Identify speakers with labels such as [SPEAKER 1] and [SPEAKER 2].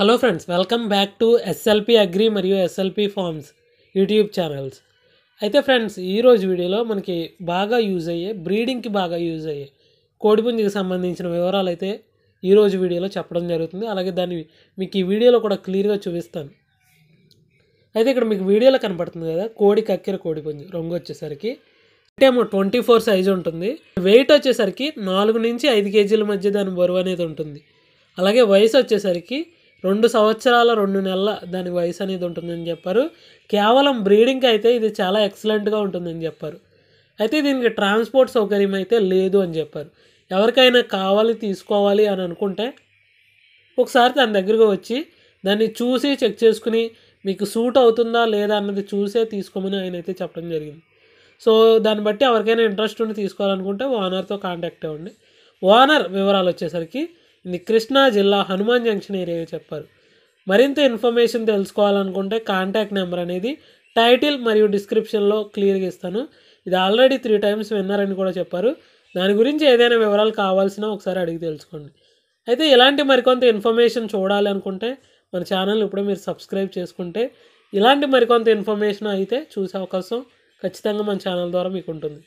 [SPEAKER 1] hello friends welcome back to SLP agri మరియు SLP farms YouTube channels అయితే friends ఈరోజు వీడియోలో మనకి బాగా యూజ్ అయ్యే బ్రీడింగ్కి బాగా యూజ్ అయ్యే కోడిపుంజికి సంబంధించిన వివరాలు అయితే ఈరోజు వీడియోలో చెప్పడం జరుగుతుంది అలాగే దాన్ని మీకు ఈ వీడియోలో కూడా క్లియర్గా చూపిస్తాను అయితే ఇక్కడ మీకు వీడియోలో కనపడుతుంది కదా కోడి కక్కెర కోడిపుంజి రంగు వచ్చేసరికి ఏమో ట్వంటీ ఫోర్ సైజు ఉంటుంది వెయిట్ వచ్చేసరికి నాలుగు నుంచి ఐదు కేజీల మధ్య దాని బరువు అనేది ఉంటుంది అలాగే వయసు వచ్చేసరికి రెండు సంవత్సరాల రెండు నెలల దాని వయసు అనేది ఉంటుందని చెప్పారు కేవలం బ్రీడింగ్కి అయితే ఇది చాలా ఎక్సలెంట్గా ఉంటుందని చెప్పారు అయితే దీనికి ట్రాన్స్పోర్ట్ సౌకర్యం అయితే లేదు అని చెప్పారు ఎవరికైనా కావాలి తీసుకోవాలి అని అనుకుంటే ఒకసారి దాని దగ్గరకు వచ్చి దాన్ని చూసి చెక్ చేసుకుని మీకు సూట్ అవుతుందా లేదా అన్నది చూసే తీసుకోమని ఆయన అయితే చెప్పడం జరిగింది సో దాన్ని బట్టి ఎవరికైనా ఇంట్రెస్ట్ ఉండి తీసుకోవాలనుకుంటే ఓనర్తో కాంటాక్ట్ అవ్వండి ఓనర్ వివరాలు వచ్చేసరికి ఇది కృష్ణా జిల్లా హనుమాన్ జంక్షన్ ఏరియా చెప్పారు మరింత ఇన్ఫర్మేషన్ తెలుసుకోవాలనుకుంటే కాంటాక్ట్ నెంబర్ అనేది టైటిల్ మరియు డిస్క్రిప్షన్లో క్లియర్గా ఇస్తాను ఇది ఆల్రెడీ త్రీ టైమ్స్ విన్నారని కూడా చెప్పారు దాని గురించి ఏదైనా వివరాలు కావాల్సిన ఒకసారి అడిగి తెలుసుకోండి అయితే ఇలాంటి మరికొంత ఇన్ఫర్మేషన్ చూడాలి అనుకుంటే మన ఛానల్ ఇప్పుడే మీరు సబ్స్క్రైబ్ చేసుకుంటే ఇలాంటి మరికొంత ఇన్ఫర్మేషన్ అయితే చూసే అవకాశం ఖచ్చితంగా మన ఛానల్ ద్వారా మీకు ఉంటుంది